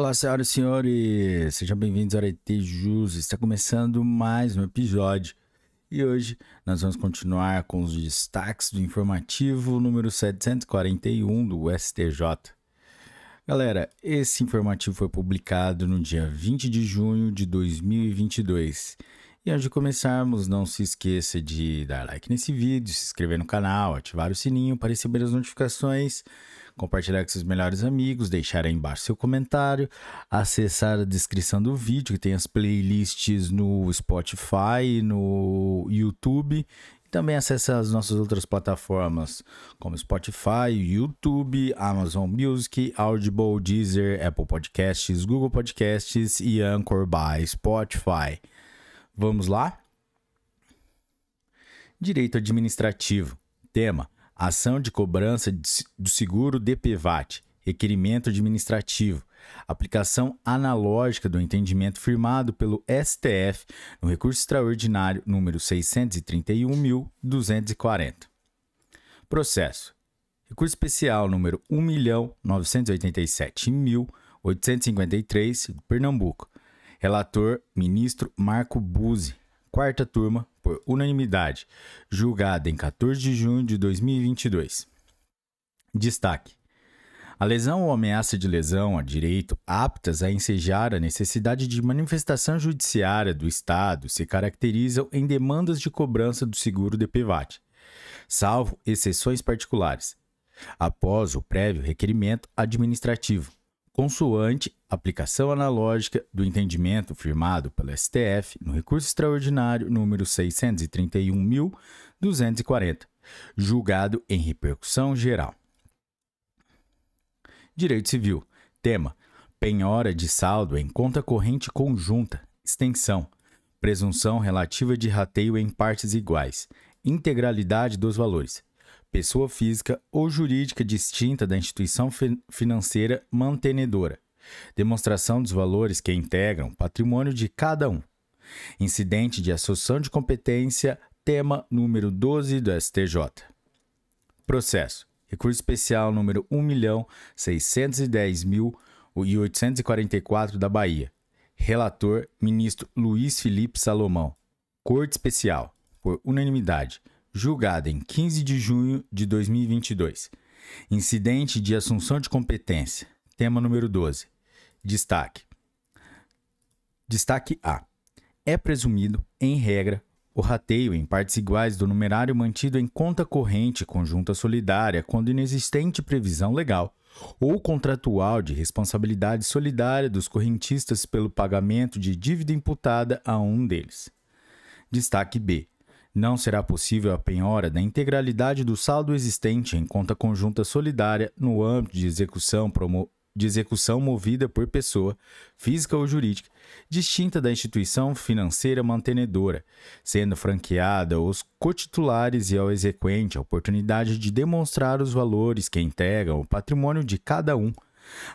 Olá, senhoras e senhores, sejam bem-vindos ao Jus. Está começando mais um episódio e hoje nós vamos continuar com os destaques do informativo número 741 do STJ. Galera, esse informativo foi publicado no dia 20 de junho de 2022 e antes de começarmos, não se esqueça de dar like nesse vídeo, se inscrever no canal, ativar o sininho para receber as notificações, compartilhar com seus melhores amigos, deixar aí embaixo seu comentário, acessar a descrição do vídeo que tem as playlists no Spotify, no YouTube também acesse as nossas outras plataformas, como Spotify, YouTube, Amazon Music, Audible, Deezer, Apple Podcasts, Google Podcasts e Anchor by Spotify. Vamos lá? Direito administrativo. Tema: Ação de cobrança do seguro DPVAT. Requerimento administrativo. Aplicação analógica do entendimento firmado pelo STF no recurso extraordinário número 631.240. Processo. Recurso especial número 1.987.853, Pernambuco Relator, ministro Marco Buzzi. Quarta turma, por unanimidade, julgada em 14 de junho de 2022. Destaque: a lesão ou ameaça de lesão a direito aptas a ensejar a necessidade de manifestação judiciária do Estado se caracterizam em demandas de cobrança do seguro DPVAT, salvo exceções particulares, após o prévio requerimento administrativo consoante aplicação analógica do entendimento firmado pelo STF no recurso extraordinário número 631.240, julgado em repercussão geral. Direito Civil. Tema: penhora de saldo em conta corrente conjunta, extensão, presunção relativa de rateio em partes iguais, integralidade dos valores, pessoa física ou jurídica distinta da instituição financeira mantenedora, demonstração dos valores que integram patrimônio de cada um. Incidente de assunção de competência, tema número 12 do STJ. Processo. Recurso especial número 1.610.844 da Bahia. Relator, ministro Luiz Felipe Salomão. Corte especial, por unanimidade julgada em 15 de junho de 2022. Incidente de assunção de competência. Tema número 12. Destaque. Destaque A. É presumido, em regra, o rateio em partes iguais do numerário mantido em conta corrente conjunta solidária quando inexistente previsão legal ou contratual de responsabilidade solidária dos correntistas pelo pagamento de dívida imputada a um deles. Destaque B. Não será possível a penhora da integralidade do saldo existente em conta conjunta solidária no âmbito de execução, de execução movida por pessoa, física ou jurídica, distinta da instituição financeira mantenedora, sendo franqueada aos cotitulares e ao exequente a oportunidade de demonstrar os valores que integram o patrimônio de cada um,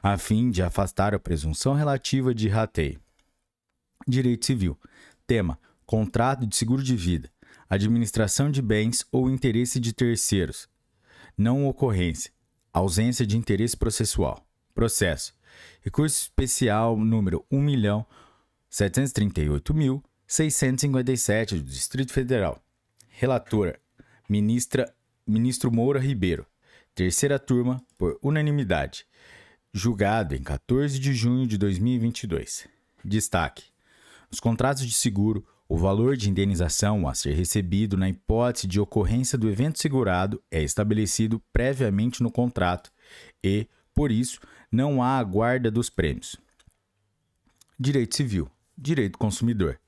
a fim de afastar a presunção relativa de rateio. Direito Civil. Tema: Contrato de seguro de vida administração de bens ou interesse de terceiros. Não ocorrência, ausência de interesse processual. Processo. Recurso especial número 1.738.657 do Distrito Federal. Relatora: ministra ministro Moura Ribeiro. Terceira turma por unanimidade. Julgado em 14 de junho de 2022. Destaque: nos contratos de seguro, o valor de indenização a ser recebido na hipótese de ocorrência do evento segurado é estabelecido previamente no contrato e, por isso, não há a guarda dos prêmios. Direito Civil, Direito Consumidor.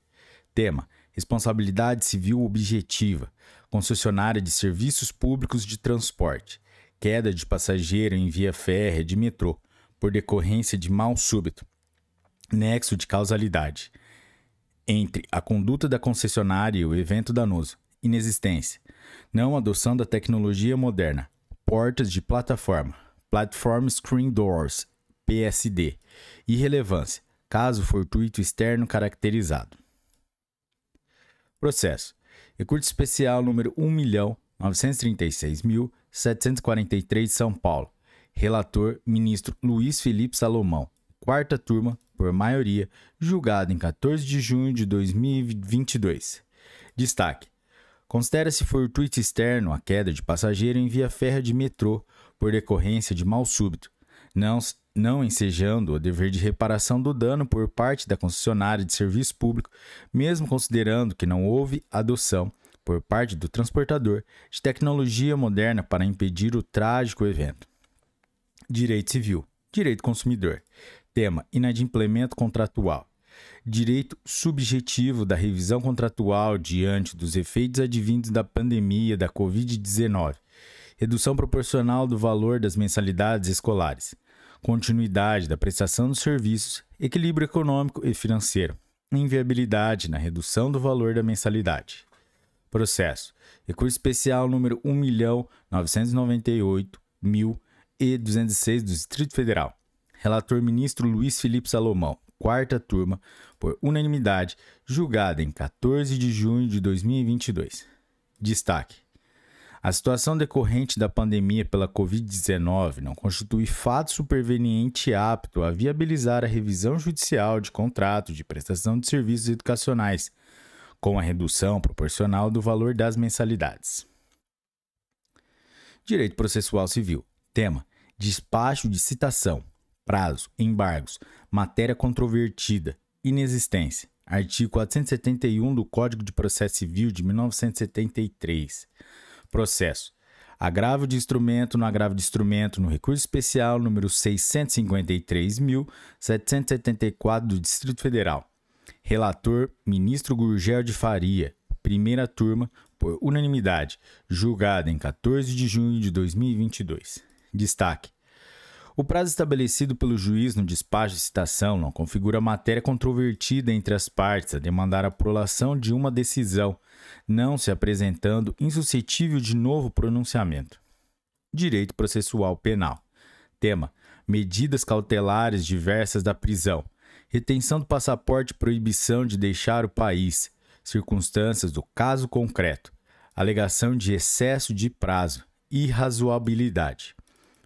Tema: Responsabilidade Civil Objetiva, concessionária de serviços públicos de transporte, queda de passageiro em via férrea de metrô, por decorrência de mal súbito. Nexo de causalidade entre a conduta da concessionária e o evento danoso, inexistência, não adoção da tecnologia moderna, portas de plataforma, Platform Screen Doors, PSD, irrelevância, caso fortuito externo caracterizado. Processo. Recurso especial número 1.936.743, São Paulo. Relator, ministro Luiz Felipe Salomão. Quarta turma, por maioria, julgado em 14 de junho de 2022. Destaque: Considera-se fortuito externo a queda de passageiro em via férrea de metrô por decorrência de mal súbito, não, não ensejando o dever de reparação do dano por parte da concessionária de serviço público, mesmo considerando que não houve adoção, por parte do transportador, de tecnologia moderna para impedir o trágico evento. Direito Civil Direito Consumidor Tema: inadimplemento contratual. Direito subjetivo da revisão contratual diante dos efeitos advindos da pandemia da Covid-19. Redução proporcional do valor das mensalidades escolares. Continuidade da prestação dos serviços. Equilíbrio econômico e financeiro. Inviabilidade na redução do valor da mensalidade. Processo. Recurso especial número 1.998.206 do Distrito Federal Relator ministro Luiz Felipe Salomão. Quarta turma, por unanimidade, julgada em 14 de junho de 2022. Destaque: a situação decorrente da pandemia pela Covid-19 não constitui fato superveniente apto a viabilizar a revisão judicial de contrato de prestação de serviços educacionais, com a redução proporcional do valor das mensalidades. Direito Processual Civil. Tema: Despacho de citação prazo, embargos, matéria controvertida, inexistência. Artigo 471 do Código de Processo Civil de 1973. Processo. Agravo de instrumento no agravo de instrumento no recurso especial número 653.774 do Distrito Federal. Relator Ministro Gurgel de Faria. Primeira turma, por unanimidade, julgada em 14 de junho de 2022. Destaque: o prazo estabelecido pelo juiz no despacho de citação não configura matéria controvertida entre as partes a demandar a prolação de uma decisão, não se apresentando insuscetível de novo pronunciamento. Direito processual penal. Tema: medidas cautelares diversas da prisão, retenção do passaporte, proibição de deixar o país, circunstâncias do caso concreto, alegação de excesso de prazo, irrazoabilidade.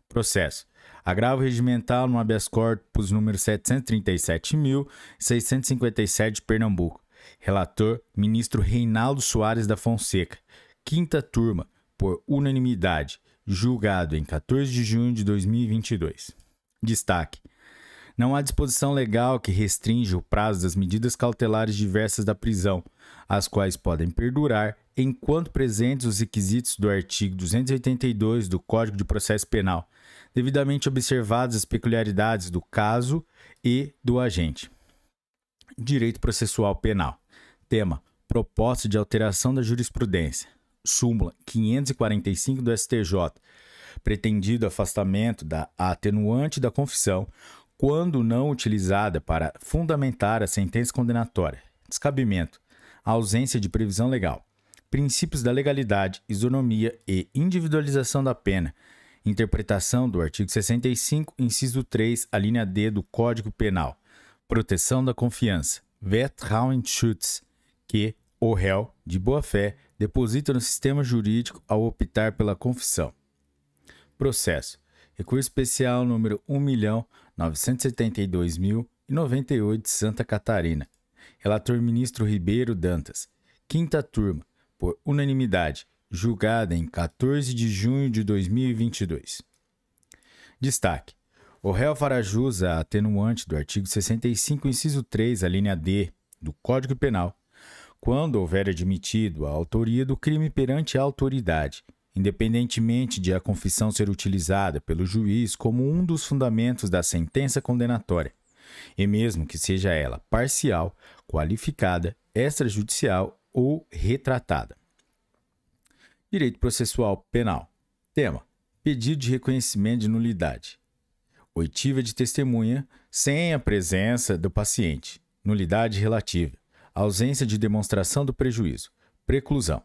Processo: Agravo regimental no habeas corpus número 737.657 de Pernambuco. Relator, ministro Reinaldo Soares da Fonseca. Quinta turma, por unanimidade. Julgado em 14 de junho de 2022. Destaque: não há disposição legal que restringe o prazo das medidas cautelares diversas da prisão, as quais podem perdurar enquanto presentes os requisitos do artigo 282 do Código de Processo Penal, devidamente observadas as peculiaridades do caso e do agente. Direito Processual Penal. Tema: Proposta de alteração da jurisprudência. Súmula 545 do STJ. Pretendido afastamento da atenuante da confissão quando não utilizada para fundamentar a sentença condenatória, descabimento, ausência de previsão legal, princípios da legalidade, isonomia e individualização da pena, interpretação do artigo 65, inciso 3, a linha D do Código Penal, proteção da confiança, Vertrauensschutz, que o réu, de boa-fé, deposita no sistema jurídico ao optar pela confissão. Processo. Recurso especial número 972.098 Santa Catarina. Relator ministro Ribeiro Dantas. Quinta turma, por unanimidade, julgada em 14 de junho de 2022. Destaque: o réu fará jus a atenuante do artigo 65, inciso 3, a linha D do Código Penal, quando houver admitido a autoria do crime perante a autoridade independentemente de a confissão ser utilizada pelo juiz como um dos fundamentos da sentença condenatória, e mesmo que seja ela parcial, qualificada, extrajudicial ou retratada. Direito processual penal. Tema: pedido de reconhecimento de nulidade. Oitiva de testemunha sem a presença do paciente. Nulidade relativa. Ausência de demonstração do prejuízo. Preclusão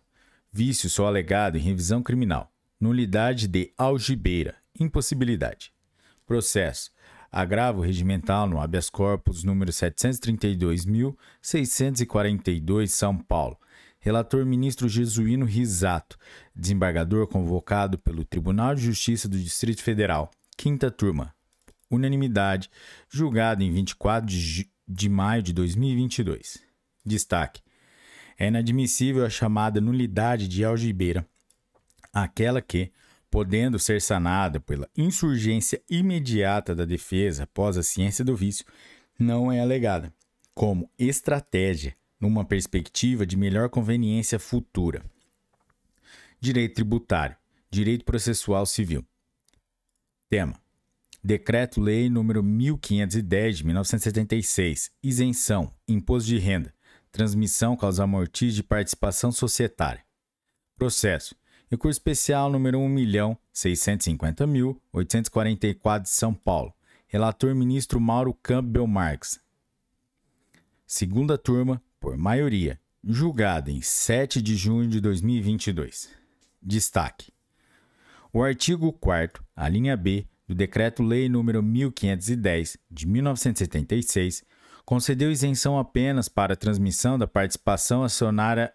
vício só alegado em revisão criminal, nulidade de algibeira, impossibilidade. Processo. Agravo regimental no habeas corpus número 732.642, São Paulo. Relator ministro Jesuíno Risato, desembargador convocado pelo Tribunal de Justiça do Distrito Federal, quinta turma, unanimidade, julgado em 24 de, de maio de 2022. Destaque: é inadmissível a chamada nulidade de algibeira, aquela que, podendo ser sanada pela insurgência imediata da defesa após a ciência do vício, não é alegada como estratégia numa perspectiva de melhor conveniência futura. Direito tributário, direito processual civil. Tema: Decreto-Lei nº 1510 de 1976, isenção, imposto de renda, transmissão, causa mortis de participação societária. Processo. Recurso especial número 1.650.844 de São Paulo. Relator ministro Mauro Campbell Marques. Segunda turma, por maioria, julgada em 7 de junho de 2022. Destaque. O artigo 4 a linha B, do Decreto-Lei nº 1510, de 1976, concedeu isenção apenas para a transmissão da participação acionária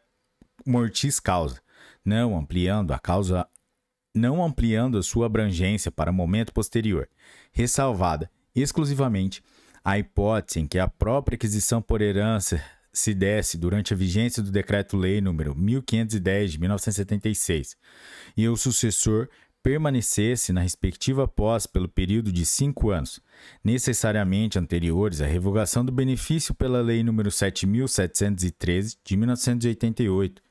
mortis causa, não ampliando a causa não ampliando a sua abrangência para momento posterior, ressalvada exclusivamente a hipótese em que a própria aquisição por herança se desse durante a vigência do Decreto-Lei número 1510 de 1976 e o sucessor permanecesse na respectiva pós pelo período de cinco anos, necessariamente anteriores à revogação do benefício pela Lei nº 7.713, de 1988,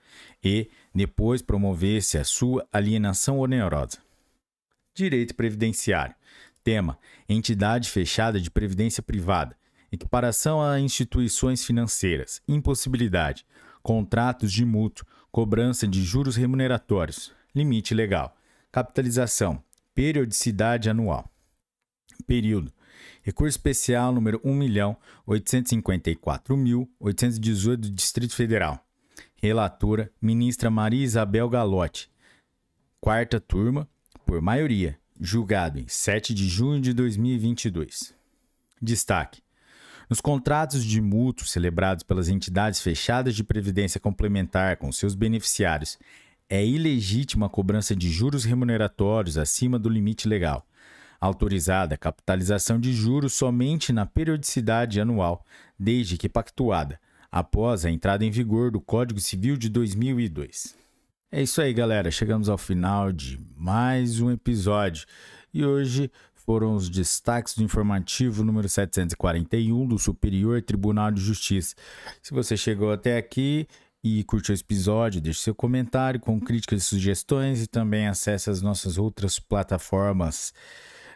e, depois, promovesse a sua alienação onerosa. Direito Previdenciário. Tema: Entidade fechada de previdência privada. Equiparação a instituições financeiras. Impossibilidade. Contratos de mútuo. Cobrança de juros remuneratórios. Limite legal. Capitalização. Periodicidade anual. Período. Recurso especial número 1.854.818 do Distrito Federal. Relatora, ministra Maria Isabel Galotti. Quarta turma, por maioria, julgado em 7 de junho de 2022. Destaque: Nos contratos de mútuo celebrados pelas entidades fechadas de previdência complementar com seus beneficiários é ilegítima a cobrança de juros remuneratórios acima do limite legal. Autorizada a capitalização de juros somente na periodicidade anual, desde que pactuada, após a entrada em vigor do Código Civil de 2002. É isso aí, galera. Chegamos ao final de mais um episódio. E hoje foram os destaques do informativo número 741 do Superior Tribunal de Justiça. Se você chegou até aqui, e curtiu esse episódio, deixe seu comentário com críticas e sugestões e também acesse as nossas outras plataformas.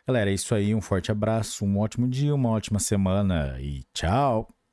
Galera, é isso aí. Um forte abraço, um ótimo dia, uma ótima semana e tchau!